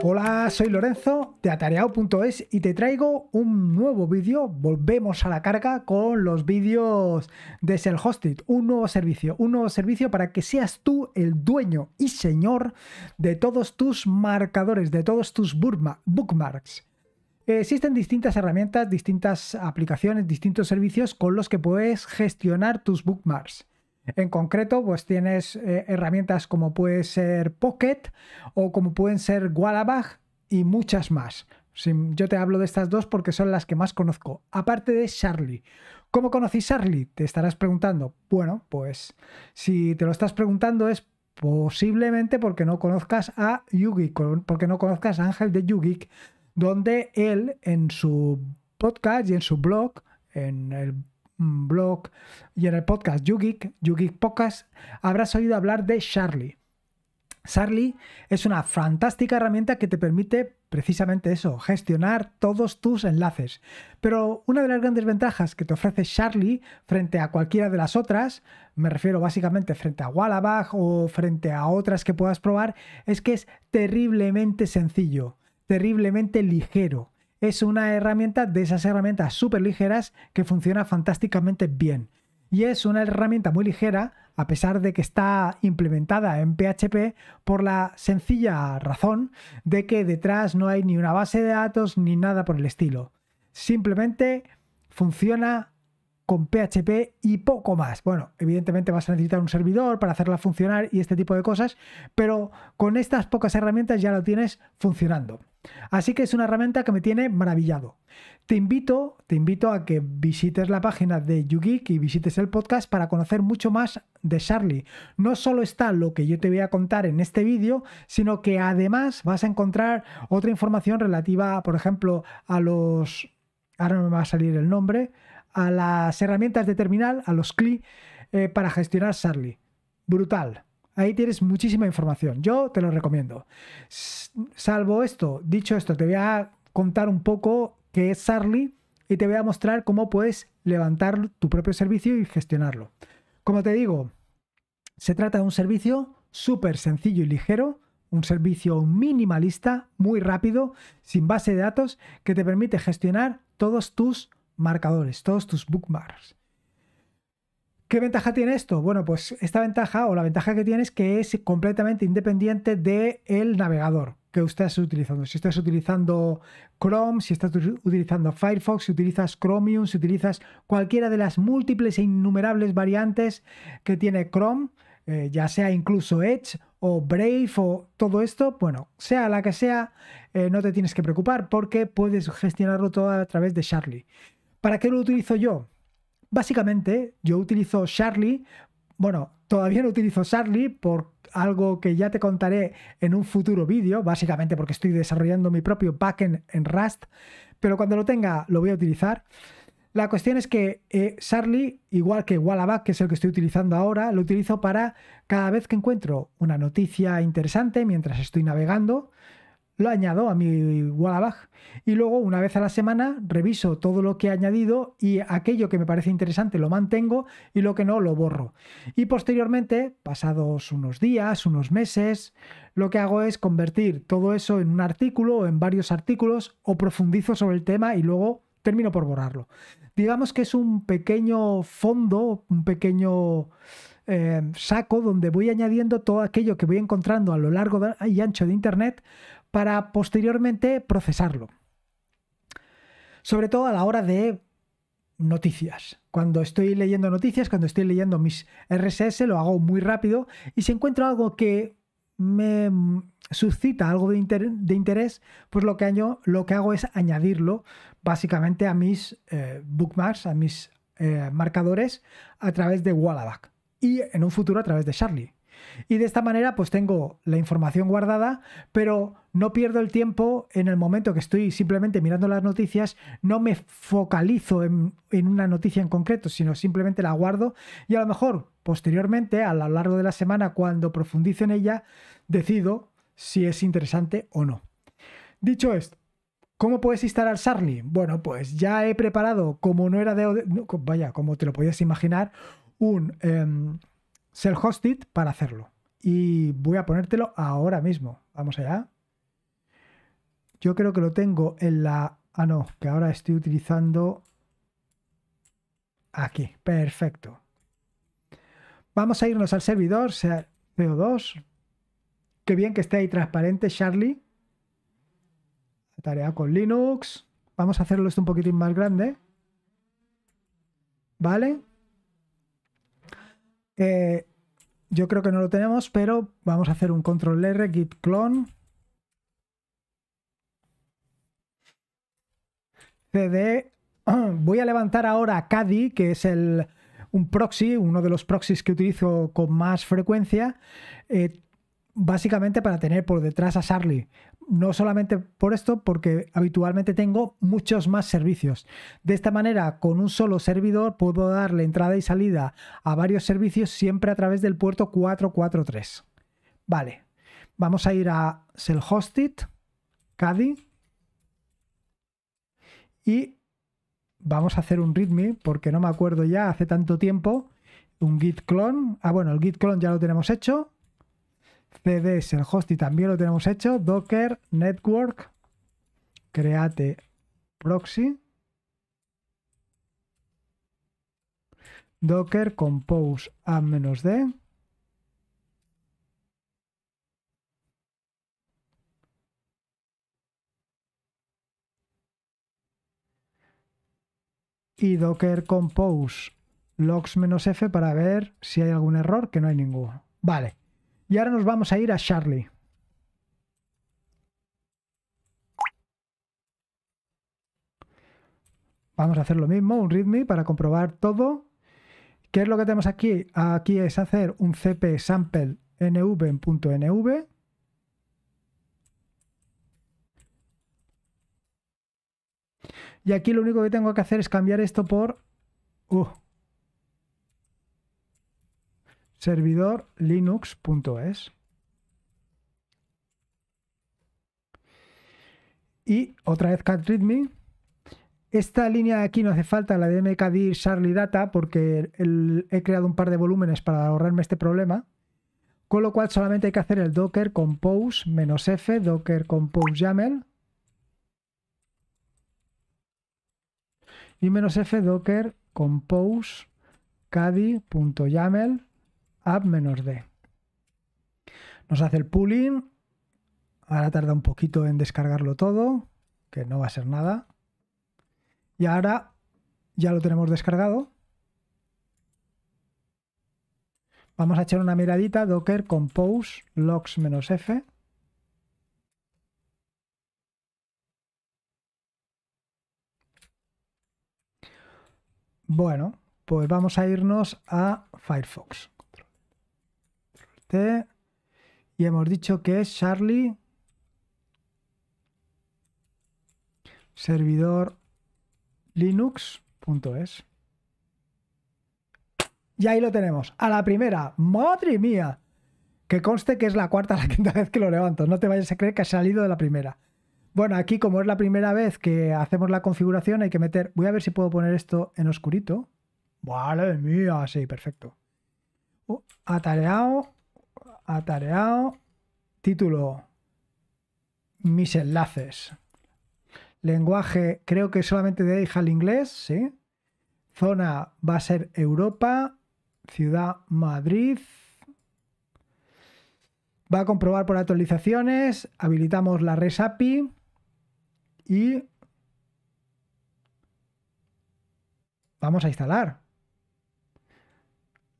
Hola, soy Lorenzo de atareado.es y te traigo un nuevo vídeo. Volvemos a la carga con los vídeos de Shell hosted un nuevo servicio, un nuevo servicio para que seas tú el dueño y señor de todos tus marcadores, de todos tus bookmarks. Existen distintas herramientas, distintas aplicaciones, distintos servicios con los que puedes gestionar tus bookmarks. En concreto, pues tienes eh, herramientas como puede ser Pocket o como pueden ser Wallabag y muchas más. yo te hablo de estas dos porque son las que más conozco, aparte de Charlie. ¿Cómo conocí Charlie? Te estarás preguntando. Bueno, pues si te lo estás preguntando es posiblemente porque no conozcas a Yugi, porque no conozcas a Ángel de Yugi, donde él en su podcast y en su blog, en el blog y en el podcast YouGeek, YouGeek Podcast, habrás oído hablar de Charlie. Charlie es una fantástica herramienta que te permite precisamente eso, gestionar todos tus enlaces. Pero una de las grandes ventajas que te ofrece Charlie frente a cualquiera de las otras, me refiero básicamente frente a Wallabag o frente a otras que puedas probar, es que es terriblemente sencillo, terriblemente ligero es una herramienta de esas herramientas súper ligeras que funciona fantásticamente bien. Y es una herramienta muy ligera, a pesar de que está implementada en PHP, por la sencilla razón de que detrás no hay ni una base de datos ni nada por el estilo. Simplemente funciona con PHP y poco más. Bueno, evidentemente vas a necesitar un servidor para hacerla funcionar y este tipo de cosas, pero con estas pocas herramientas ya lo tienes funcionando. Así que es una herramienta que me tiene maravillado. Te invito, te invito a que visites la página de YouGeek y visites el podcast para conocer mucho más de Charlie. No solo está lo que yo te voy a contar en este vídeo, sino que además vas a encontrar otra información relativa, por ejemplo, a los... Ahora no me va a salir el nombre, a las herramientas de terminal, a los CLI, eh, para gestionar Charlie. Brutal. Ahí tienes muchísima información. Yo te lo recomiendo. Salvo esto, dicho esto, te voy a contar un poco qué es Sarly y te voy a mostrar cómo puedes levantar tu propio servicio y gestionarlo. Como te digo, se trata de un servicio súper sencillo y ligero, un servicio minimalista, muy rápido, sin base de datos, que te permite gestionar todos tus marcadores, todos tus bookmarks. ¿Qué ventaja tiene esto? Bueno, pues esta ventaja o la ventaja que tiene es que es completamente independiente del el navegador que esté utilizando. Si estás utilizando Chrome, si estás utilizando Firefox, si utilizas Chromium, si utilizas cualquiera de las múltiples e innumerables variantes que tiene Chrome, eh, ya sea incluso Edge o Brave o todo esto, bueno, sea la que sea, eh, no te tienes que preocupar porque puedes gestionarlo todo a través de Charlie. ¿Para qué lo utilizo yo? Básicamente, yo utilizo Charlie, bueno, todavía no utilizo Charlie por algo que ya te contaré en un futuro vídeo, básicamente porque estoy desarrollando mi propio backend en Rust, pero cuando lo tenga lo voy a utilizar. La cuestión es que eh, igual que Wallaback, que es el que estoy utilizando ahora, lo utilizo para cada vez que encuentro una noticia interesante mientras estoy navegando, lo añado a mi Wallabag y luego una vez a la semana reviso todo lo que he añadido y aquello que me parece interesante lo mantengo y lo que no lo borro. Y posteriormente, pasados unos días, unos meses, lo que hago es convertir todo eso en un artículo o en varios artículos o profundizo sobre el tema y luego termino por borrarlo. Digamos que es un pequeño fondo, un pequeño... Eh, saco donde voy añadiendo todo aquello que voy encontrando a lo largo y ancho de Internet para posteriormente procesarlo. Sobre todo a la hora de noticias. Cuando estoy leyendo noticias, cuando estoy leyendo mis RSS, lo hago muy rápido y si encuentro algo que me suscita algo de, interés, pues lo que, hago es añadirlo básicamente a mis eh, bookmarks, a mis eh, marcadores a través de Wallaback y en un futuro a través de Charlie. Y de esta manera pues tengo la información guardada, pero no pierdo el tiempo en el momento que estoy simplemente mirando las noticias, no me focalizo en, una noticia en concreto, sino simplemente la guardo y a lo mejor posteriormente, a lo largo de la semana, cuando profundice en ella, decido si es interesante o no. Dicho esto, ¿Cómo puedes instalar Sarly? Bueno, pues ya he preparado, como no era de. Vaya, como te lo podías imaginar, un, em, self-hosted para hacerlo. Y voy a ponértelo ahora mismo. Vamos allá. Yo creo que lo tengo en la... Ah, no, que ahora estoy utilizando... Aquí, perfecto. Vamos a irnos al servidor, sea CO2. Qué bien que esté ahí transparente, Charlie. Tarea con Linux. Vamos a hacerlo esto un poquitín más grande. ¿Vale? Eh, yo creo que no lo tenemos, pero vamos a hacer un control R, git clone. CD. Voy a levantar ahora Kadi, que es un proxy, uno de los proxies que utilizo con más frecuencia, eh, básicamente para tener por detrás a Charlie no solamente por esto, porque habitualmente tengo muchos más servicios. De esta manera, con un solo servidor puedo darle entrada y salida a varios servicios siempre a través del puerto 443. Vale, vamos a ir a SellHosted, Caddy. Cadi y vamos a hacer un readme porque no me acuerdo ya hace tanto tiempo. Un git clone. Ah, bueno, el git clone ya lo tenemos hecho es el y también lo tenemos hecho. Docker, network, create proxy. Docker compose a-d. Y docker compose logs-f para ver si hay algún error, que no hay ninguno. Vale. Y ahora nos vamos a ir a Charlie. Vamos a hacer lo mismo, un readme para comprobar todo. ¿Qué es lo que tenemos aquí? Aquí es hacer un cp sample nv.nv. Y aquí lo único que tengo que hacer es cambiar esto por... Uh, servidor linux.es. Y otra vez readme Esta línea de aquí no hace falta, la de mkdir Charlie Data, porque he creado un par de volúmenes para ahorrarme este problema. Con lo cual solamente hay que hacer el docker compose menos f, docker compose YAML. Y menos f docker compose caddy.yaml app-d. Nos hace el pooling. Ahora tarda un poquito en descargarlo todo, que no va a ser nada. Y ahora ya lo tenemos descargado. Vamos a echar una miradita docker compose logs-f. Bueno, pues vamos a irnos a Firefox. Este, y hemos dicho que es Charlie. Servidor linux.es. Y ahí lo tenemos. A la primera. ¡Madre mía! Que conste que es la cuarta la quinta vez que lo levanto. No te vayas a creer que ha salido de la primera. Bueno, aquí como es la primera vez que hacemos la configuración hay que meter... Voy a ver si puedo poner esto en oscurito. Vale, mía, sí, perfecto. Oh, atareado atareado, título, mis enlaces. Lenguaje, creo que solamente deja al inglés, ¿sí? Zona va a ser Europa, ciudad Madrid. Va a comprobar por actualizaciones, habilitamos la resapi, API y vamos a instalar.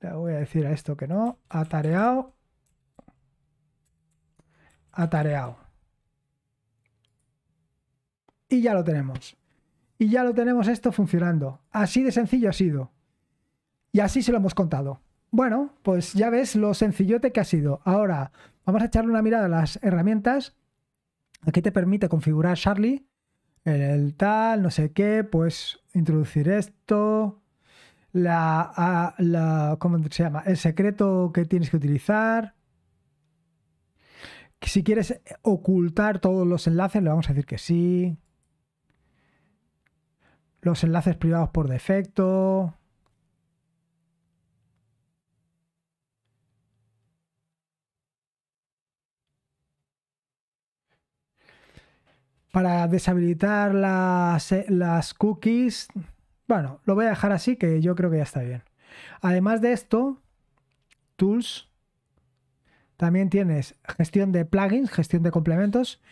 Le voy a decir a esto que no, atareado atareado. Y ya lo tenemos. Y ya lo tenemos esto funcionando. Así de sencillo ha sido. Y así se lo hemos contado. Bueno, pues ya ves lo sencillote que ha sido. Ahora, vamos a echarle una mirada a las herramientas. Aquí te permite configurar Charlie, el tal, no sé qué, pues introducir esto, la, ah, la, ¿cómo se llama? El secreto que tienes que utilizar, si quieres ocultar todos los enlaces, le vamos a decir que sí. Los enlaces privados por defecto. Para deshabilitar las, eh, las cookies. Bueno, lo voy a dejar así que yo creo que ya está bien. Además de esto, Tools también tienes gestión de plugins, gestión de complementos.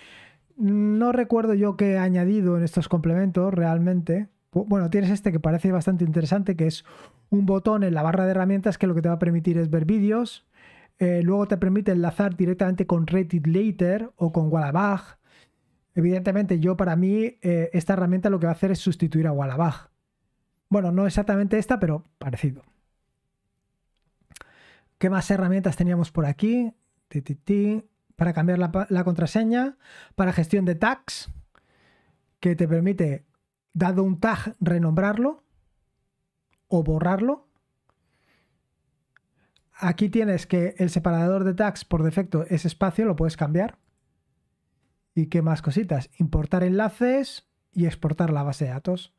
No recuerdo yo qué he añadido en estos complementos realmente. Bueno, tienes este que parece bastante interesante, que es un botón en la barra de herramientas que lo que te va a permitir es ver vídeos. Eh, luego te permite enlazar directamente con Reddit Later o con Wallabag. Evidentemente, yo para mí eh, esta herramienta lo que va a hacer es sustituir a Wallabag. Bueno, no exactamente esta, pero parecido. ¿Qué más herramientas teníamos por aquí? Para cambiar la, contraseña, para gestión de tags, que te permite, dado un tag, renombrarlo o borrarlo. Aquí tienes que el separador de tags por defecto es espacio, lo puedes cambiar. ¿Y qué más cositas? Importar enlaces y exportar la base de datos.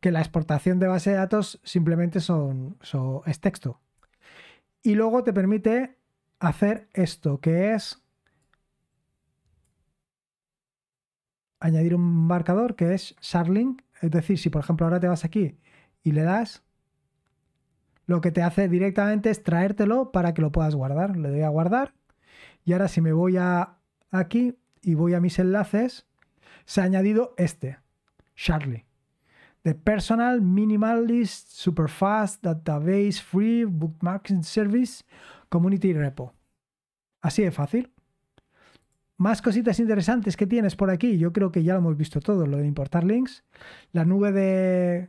Que la exportación de base de datos simplemente es texto. Y luego te permite hacer esto, que es añadir un marcador que es Sharling. Es decir, si por ejemplo ahora te vas aquí y le das, lo que te hace directamente es traértelo para que lo puedas guardar. Le doy a guardar. Y ahora si me voy a aquí y voy a mis enlaces, se ha añadido este, Sharling. The personal minimalist superfast database free bookmarking service community repo. Así de fácil. Más cositas interesantes que tienes por aquí. Yo creo que ya lo hemos visto todo, lo de importar links. La nube de...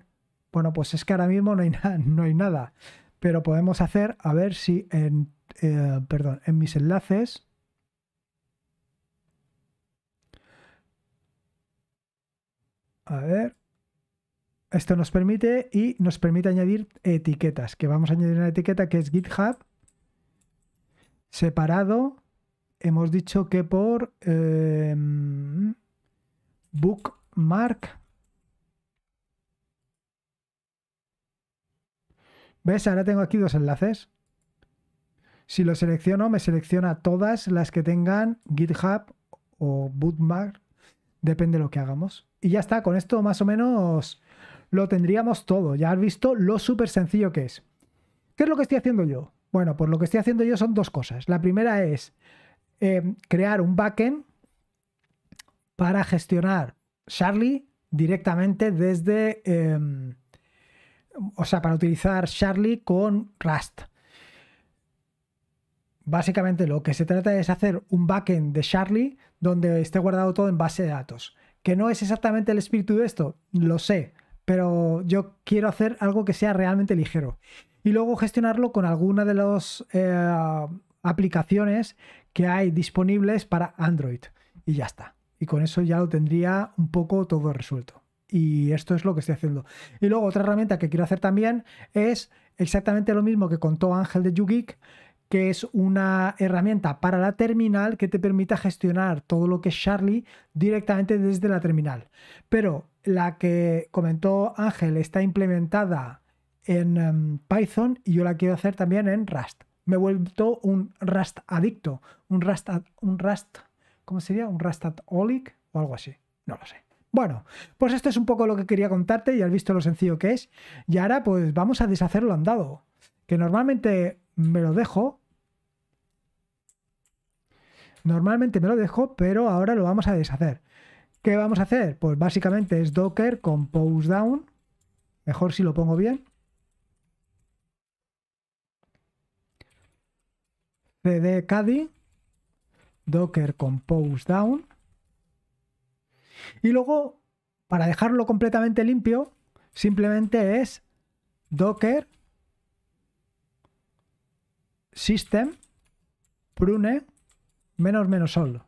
Bueno, pues es que ahora mismo no hay, no hay nada. Pero podemos hacer, a ver si en... Eh, perdón, en mis enlaces... A ver esto nos permite y nos permite añadir etiquetas, que vamos a añadir una etiqueta que es GitHub separado. Hemos dicho que por em, bookmark. ¿Ves? Ahora tengo aquí dos enlaces. Si lo selecciono, me selecciona todas las que tengan GitHub o bookmark. Depende de lo que hagamos. Y ya está, con esto más o menos lo tendríamos todo. Ya has visto lo súper sencillo que es. ¿Qué es lo que estoy haciendo yo? Bueno, pues lo que estoy haciendo yo son dos cosas. La primera es eh, crear un backend para gestionar Charlie directamente desde... Em, o sea, para utilizar Charlie con Rust. Básicamente lo que se trata es hacer un backend de Charlie donde esté guardado todo en base de datos. Que no es exactamente el espíritu de esto, lo sé, pero yo quiero hacer algo que sea realmente ligero. Y luego gestionarlo con alguna de las eh, aplicaciones que hay disponibles para Android. Y ya está. Y con eso ya lo tendría un poco todo resuelto. Y esto es lo que estoy haciendo. Y luego otra herramienta que quiero hacer también es exactamente lo mismo que contó Ángel de YouGeek, que es una herramienta para la terminal que te permita gestionar todo lo que es Charlie directamente desde la terminal. Pero la que comentó Ángel está implementada en em, Python y yo la quiero hacer también en Rust. Me he vuelto un Rust adicto, un Rust, un Rust, ¿cómo sería? Un Rust o algo así, no lo sé. Bueno, pues esto es un poco lo que quería contarte, y has visto lo sencillo que es. Y ahora pues vamos a deshacer lo andado, que normalmente me lo dejo. Normalmente me lo dejo, pero ahora lo vamos a deshacer. ¿Qué vamos a hacer? Pues básicamente es docker compose down. Mejor si lo pongo bien. cd caddy docker compose down. Y luego, para dejarlo completamente limpio, simplemente es docker system prune menos menos solo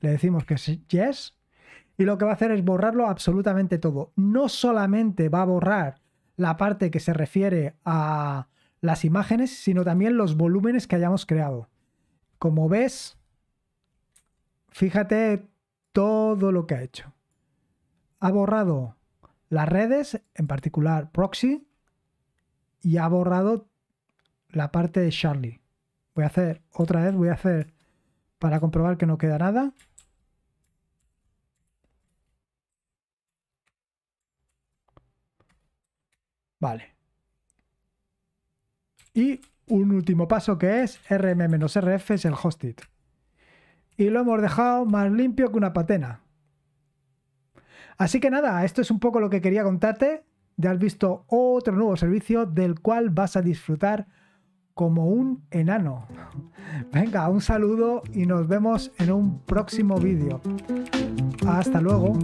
le decimos que es yes, y lo que va a hacer es borrarlo absolutamente todo. No solamente va a borrar la parte que se refiere a las imágenes, sino también los volúmenes que hayamos creado. Como ves, fíjate todo lo que ha hecho. Ha borrado las redes, en particular proxy, y ha borrado la parte de Charlie. Voy a hacer otra vez, voy a hacer para comprobar que no queda nada. Vale. Y un último paso que es rm-rf es el hostit. Y lo hemos dejado más limpio que una patena. Así que nada, esto es un poco lo que quería contarte. Ya has visto otro nuevo servicio del cual vas a disfrutar como un enano. Venga, un saludo y nos vemos en un próximo vídeo. Hasta luego.